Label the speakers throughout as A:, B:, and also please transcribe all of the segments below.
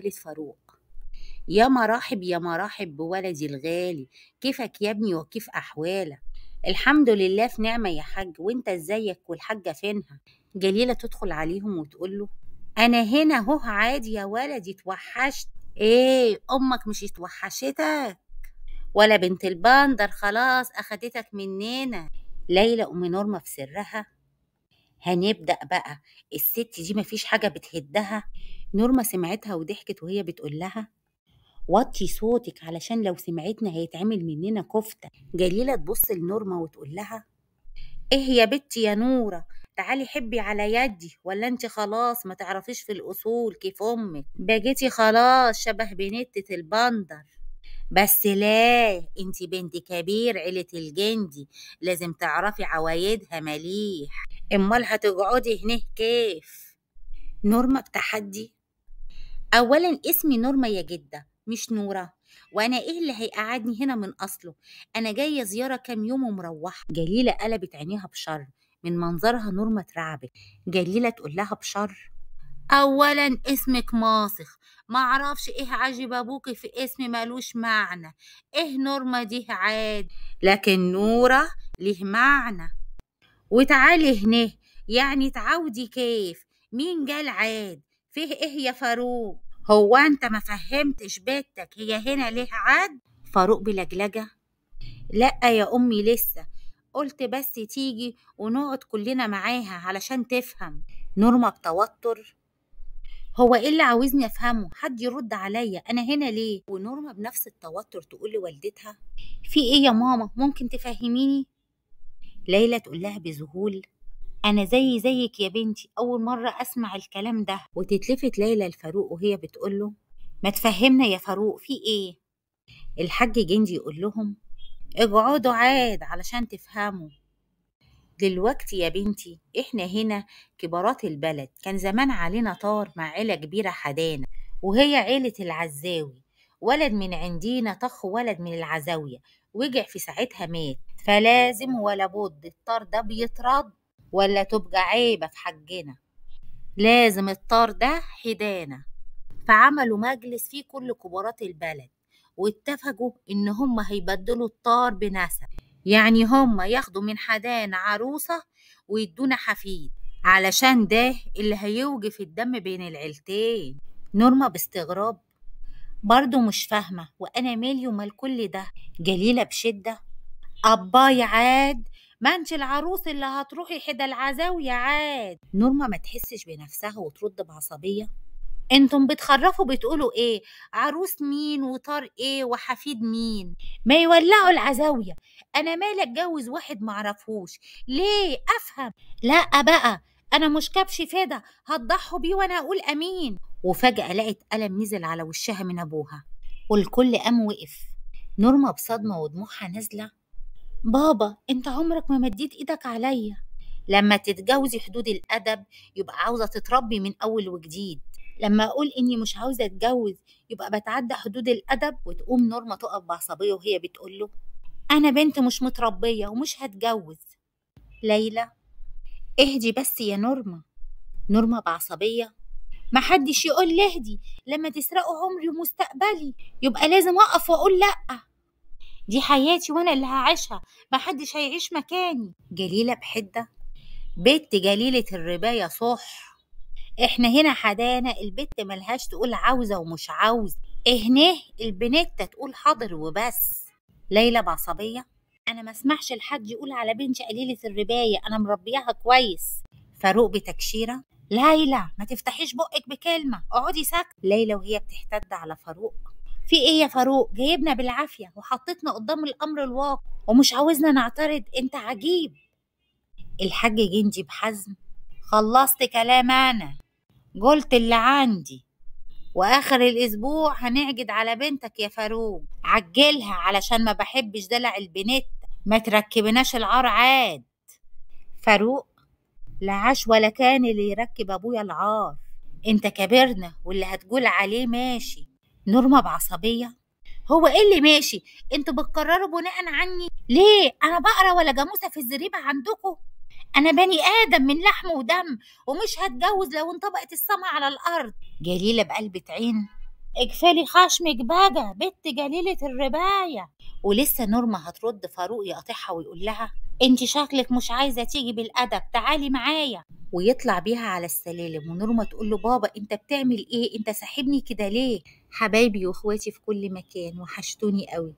A: الوالد فاروق يا مراحب يا مراحب بولدي الغالي كيفك يا ابني وكيف أحوالك الحمد لله في نعمة يا حاج وانت ازيك والحاجة فينها جليلة تدخل عليهم وتقول له أنا هنا أهو عادي يا ولدي اتوحشت إيه أمك مش اتوحشتك ولا بنت البندر خلاص أخدتك مننا ليلى أم نورما في سرها هنبدأ بقى الست دي مفيش حاجة بتهدها نورما سمعتها وضحكت وهي بتقول لها وطي صوتك علشان لو سمعتنا هيتعمل مننا كفتة جليلة تبص لنورما وتقول لها ايه يا بت يا نورة تعالي حبي على يدي ولا انت خلاص ما تعرفيش في الاصول كيف امك بقيتي خلاص شبه بنتة البندر بس لا انت بنت كبير عيلة الجندي لازم تعرفي عوايدها مليح امال هتقعدي هنا كيف نورما بتحدي اولا اسمي نورما يا جده مش نوره وانا ايه اللي هيقعدني هنا من اصله انا جايه زياره كام يوم ومروحه جليله قلبت عينيها بشر من منظرها نورما اترعبت جليله تقول لها بشر اولا اسمك ماسخ معرفش ايه عجب ابوكي في اسم ملوش معنى ايه نورما دي عاد لكن نورة ليه معنى وتعالي هنا يعني تعودي كيف مين جال عاد فيه ايه يا فاروق هو انت ما فهمتش بنتك هي هنا ليه عاد فاروق بلجلجة لا يا امي لسه قلت بس تيجي ونقعد كلنا معاها علشان تفهم نورما بتوتر هو ايه اللي عاوزني افهمه حد يرد عليا انا هنا ليه ونورما بنفس التوتر تقول لوالدتها في ايه يا ماما ممكن تفهميني ليلى تقول لها بذهول انا زي زيك يا بنتي اول مره اسمع الكلام ده وتتلفت ليلى لفاروق وهي بتقول له ما تفهمنا يا فاروق في ايه الحاج جندي يقول لهم اقعدوا عاد علشان تفهموا دلوقتي يا بنتي احنا هنا كبارات البلد كان زمان علينا طار مع عيلة كبيرة حدانا وهي عيلة العزاوي ولد من عندينا طخ ولد من العزاوية وجع في ساعتها مات فلازم ولا بد الطار ده بيترد ولا تبقى عيبة في حجنا لازم الطار ده حدانا فعملوا مجلس فيه كل كبارات البلد واتفقوا إن هم هيبدلوا الطار بنسب يعني هما ياخدوا من حدانا عروسة ويدونا حفيد علشان ده اللي هيوقف الدم بين العيلتين نورما باستغراب برضه مش فاهمة وأنا مالي ومال كل ده جليلة بشدة أباي عاد ما انت العروس اللي هتروحي حدا العزاوية عاد نورما ما تحسش بنفسها وترد بعصبية انتم بتخرفوا بتقولوا ايه عروس مين وطار ايه وحفيد مين ما يولعوا العزاوية انا مالي اتجوز واحد معرفوش ليه افهم لا بقى انا مش كبش فدا هتضحوا بيه وانا اقول امين وفجأة لقت قلم نزل على وشها من ابوها والكل قام وقف نورما بصدمة ودموعها نازلة بابا انت عمرك ما مديت ايدك عليا لما تتجوزي حدود الادب يبقى عاوزه تتربي من اول وجديد لما اقول اني مش عاوزه اتجوز يبقى بتعدى حدود الادب وتقوم نورما تقف بعصبيه وهي بتقول له انا بنت مش متربيه ومش هتجوز ليلى اهدي بس يا نورما نورما بعصبيه محدش يقول لي اهدي لما تسرقوا عمري ومستقبلي يبقى لازم اقف واقول لا دي حياتي وانا اللي هعيشها محدش هيعيش مكاني جليله بحده بنت جليله الربايه صح احنا هنا حدانا البت ملهاش تقول عاوزه ومش عاوزه هنا البنت تقول حاضر وبس ليلى بعصبيه انا ما اسمحش لحد يقول على بنتي قليله الربايه انا مربياها كويس فاروق بتكشيره ليلى ما تفتحيش بقك بكلمه اقعدي ساكت ليلى وهي بتحتد على فاروق في ايه يا فاروق جايبنا بالعافيه وحطيتنا قدام الامر الواقع ومش عاوزنا نعترض انت عجيب الحاج جندي بحزم خلصت كلام انا قلت اللي عندي واخر الاسبوع هنعجد على بنتك يا فاروق عجلها علشان ما بحبش دلع البنت ما تركبناش العار عاد فاروق لا عاش ولا كان اللي يركب ابويا العار انت كبرنا واللي هتقول عليه ماشي نورما بعصبيه هو ايه اللي ماشي انتوا بتقرروا بناء عني ليه انا بقرا ولا جاموسه في الزريبه عندكم انا بني ادم من لحم ودم ومش هتجوز لو انطبقت السما على الارض جليله بقلبة عين اقفلي خشمك بقى بنت جليلة الرباية ولسه نورما هترد فاروق يقاطعها ويقول لها انت شكلك مش عايزة تيجي بالأدب تعالي معايا ويطلع بيها على السلالم ونورما تقول له بابا انت بتعمل ايه انت ساحبني كده ليه حبايبي واخواتي في كل مكان وحشتوني قوي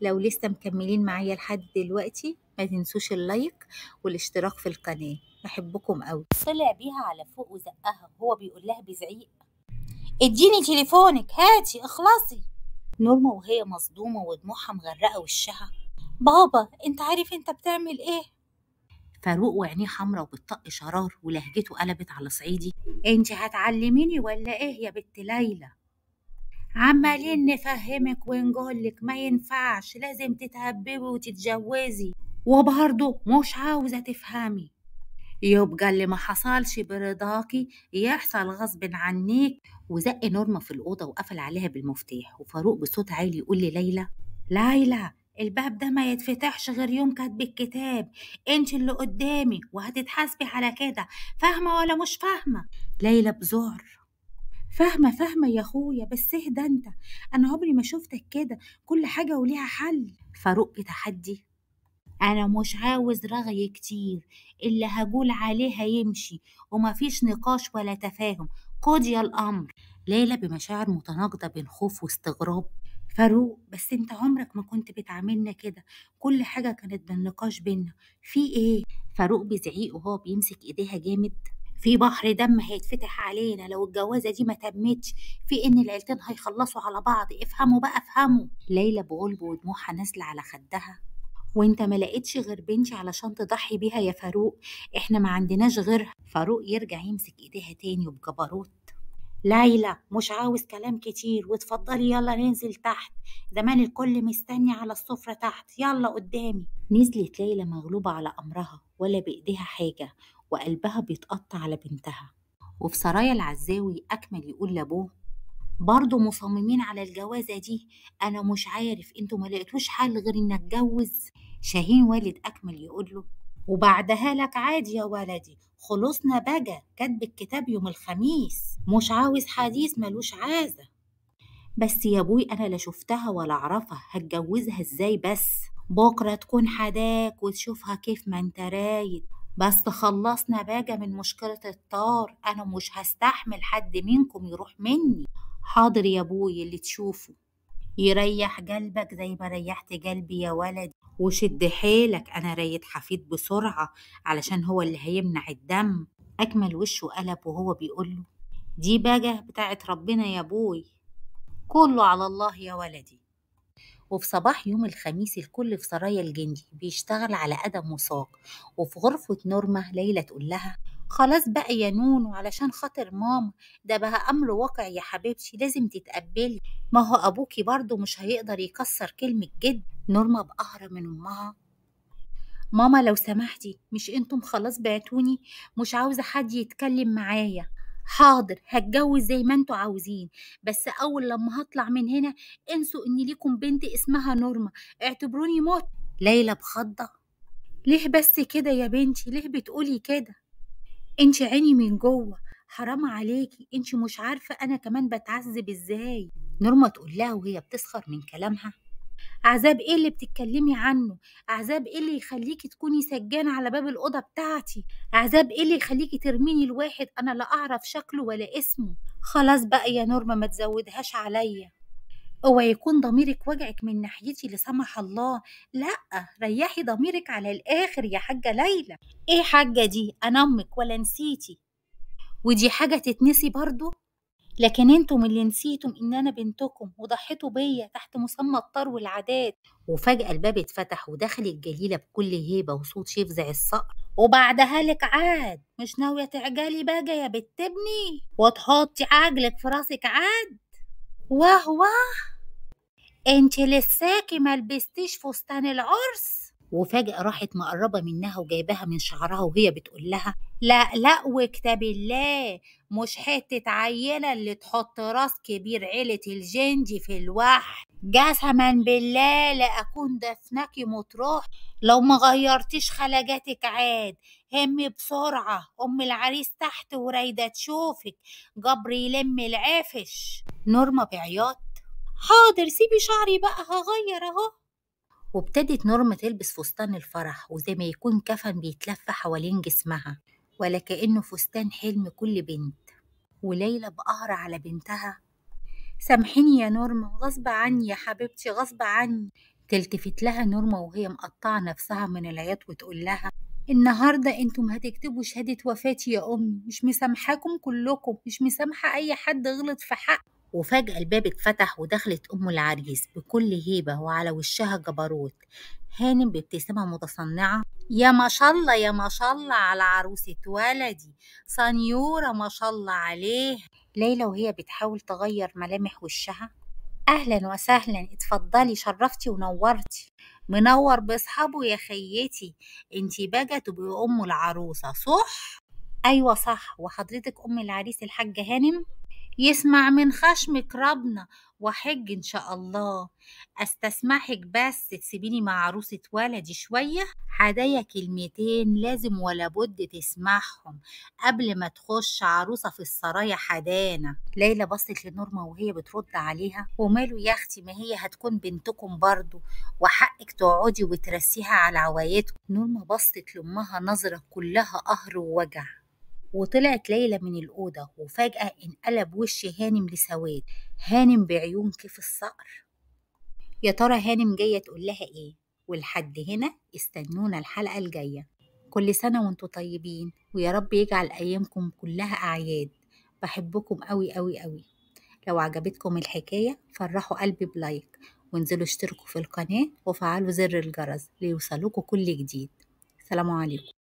A: لو لسه مكملين معايا لحد دلوقتي ما تنسوش اللايك والاشتراك في القناة بحبكم قوي طلع بيها على فوق وزقها وهو بيقول لها بزعيق اديني تليفونك هاتي اخلصي نورما وهي مصدومة ودموعها مغرقة وشها بابا انت عارف انت بتعمل ايه فاروق وعينيه حمرا وبتطق شرار ولهجته قلبت على صعيدي انت هتعلميني ولا ايه يا بنت ليلى عمالين نفهمك ونقولك ما ينفعش لازم تتهببي وتتجوزي وبرضه مش عاوزة تفهمي يبقى اللي ما حصلش برضاكي يحصل غصب عنيك وزق نورما في الأوضة وقفل عليها بالمفتاح وفاروق بصوت عالي يقول لليلى ليلى الباب ده ما يتفتحش غير يوم كاتب الكتاب انت اللي قدامي وهتتحاسبي على كده فاهمة ولا مش فاهمة ليلى بزعر فاهمه فاهمه يا اخويا بس اهدى انت انا عمري ما شفتك كده كل حاجه وليها حل فاروق بتحدي انا مش عاوز رغي كتير اللي هقول عليه هيمشي ومفيش نقاش ولا تفاهم خد يا الامر ليلى بمشاعر متناقضه بين خوف واستغراب فاروق بس انت عمرك ما كنت بتعاملنا كده كل حاجه كانت بالنقاش بينا في ايه فاروق بزعيق وهو بيمسك ايديها جامد في بحر دم هيتفتح علينا لو الجوازة دي ما تمتش في إن العيلتين هيخلصوا على بعض افهموا بقى افهموا ليلى بقلب ودموعها نازلة على خدها وانت ما لقيتش غير بنتي علشان تضحي بيها يا فاروق احنا ما عندناش غيرها فاروق يرجع يمسك ايديها تاني وبجبروت ليلى مش عاوز كلام كتير وتفضلي يلا ننزل تحت زمان الكل مستني على السفرة تحت يلا قدامي نزلت ليلى مغلوبة على أمرها ولا بإيديها حاجة وقلبها بيتقطع على بنتها وفي سرايا العزاوي أكمل يقول لأبوه برضه مصممين على الجوازة دي أنا مش عارف انتوا ما حل غير إن أتجوز شاهين والد أكمل يقول له وبعدها لك عادي يا ولدي خلصنا بجا كاتب الكتاب يوم الخميس مش عاوز حديث ملوش عازة بس يا ابوي أنا لا شفتها ولا أعرفها هتجوزها إزاي بس بكرة تكون حداك وتشوفها كيف ما انت رايد بس خلصنا باجة من مشكلة الطار أنا مش هستحمل حد منكم يروح مني حاضر يا أبوي اللي تشوفه يريح قلبك زي ما ريحت قلبي يا ولد وشد حيلك أنا ريت حفيد بسرعة علشان هو اللي هيمنع الدم أكمل وشه قلب وهو بيقوله دي باجة بتاعت ربنا يا أبوي كله على الله يا ولدي وفي صباح يوم الخميس الكل في سرايا الجندي بيشتغل على قدم وساق وفي غرفة نورما ليلى تقول لها خلاص بقى يا نونو علشان خاطر ماما ده بقى أمر واقع يا حبيبتي لازم تتقبلي ما هو أبوكي برضه مش هيقدر يكسر كلمة جد نورما بقهر من أمها ماما لو سمحتي مش انتم خلاص بعتوني مش عاوزة حد يتكلم معايا حاضر هتجوز زي ما انتوا عاوزين بس اول لما هطلع من هنا انسوا ان ليكم بنت اسمها نورما اعتبروني موت ليلى بخضة ليه بس كده يا بنتي ليه بتقولي كده انت عيني من جوه حرام عليكي انت مش عارفة انا كمان بتعذب ازاي نورما تقول لها وهي بتسخر من كلامها عذاب ايه اللي بتتكلمي عنه عذاب ايه اللي يخليكي تكوني سجانه على باب الاوضه بتاعتي عذاب ايه اللي يخليكي ترميني الواحد انا لا اعرف شكله ولا اسمه خلاص بقى يا نورما ما تزودهاش عليا اوعى يكون ضميرك وجعك من ناحيتي لا سمح الله لا ريحي ضميرك على الاخر يا حاجه ليلى ايه حاجه دي انا امك ولا نسيتي ودي حاجه تتنسي برضه لكن انتم اللي نسيتم ان انا بنتكم وضحيتوا بيا تحت مسمى الطر والعادات وفجأة الباب اتفتح ودخلت جليلة بكل هيبة وصوت زي الصقر وبعدها لك عاد مش ناوية تعجلي بقى يا بت ابني وتحطي عجلك في راسك عاد واه واه انت لساكي ملبستيش فستان العرس وفجأة راحت مقربة منها وجايبها من شعرها وهي بتقول لها لا لا وكتاب الله مش حتة عينة اللي تحط راس كبير عيلة الجندي في الوحل قسما بالله لأكون دفنك مطروح لو ما غيرتيش خلاجاتك عاد همي بسرعة أم العريس تحت ورايدة تشوفك جبر يلم العفش نورما بعياط حاضر سيبي شعري بقى هغير اهو وابتدت نورما تلبس فستان الفرح وزي ما يكون كفن بيتلف حوالين جسمها ولا كأنه فستان حلم كل بنت وليلى بقهر على بنتها سامحيني يا نورما غصب عني يا حبيبتي غصب عني تلتفت لها نورما وهي مقطعة نفسها من العياط وتقول لها النهارده انتم هتكتبوا شهادة وفاتي يا امي مش مسامحاكم كلكم مش مسامحة اي حد غلط في حق وفجأة الباب اتفتح ودخلت أم العريس بكل هيبة وعلى وشها جبروت هانم بابتسامة متصنعة يا ما شاء الله يا ما شاء الله على عروسة ولدي سنيورة ما شاء الله عليه ليلى وهي بتحاول تغير ملامح وشها أهلا وسهلا اتفضلي شرفتي ونورتي منور بأصحابه يا خيتي انتي بجت تبقي أم العروسة صح؟ أيوة صح وحضرتك أم العريس الحاجة هانم؟ يسمع من خشمك ربنا وحج إن شاء الله أستسمحك بس تسيبيني مع عروسة ولدي شوية هدايا كلمتين لازم ولا بد تسمعهم قبل ما تخش عروسة في السرايا حدانا ليلى بصت لنورما وهي بترد عليها وماله يا أختي ما هي هتكون بنتكم برضو وحقك تقعدي وترسيها على عوايتكم نورما بصت لأمها نظرة كلها قهر ووجع وطلعت ليلى من الأوضة وفجأة انقلب وش هانم لسواد هانم بعيون كيف الصقر يا ترى هانم جاية تقول لها إيه ولحد هنا استنونا الحلقة الجاية كل سنة وانتوا طيبين ويا رب يجعل أيامكم كلها أعياد بحبكم أوي أوي أوي لو عجبتكم الحكاية فرحوا قلبي بلايك وانزلوا اشتركوا في القناة وفعلوا زر الجرس ليوصلكوا كل جديد سلام عليكم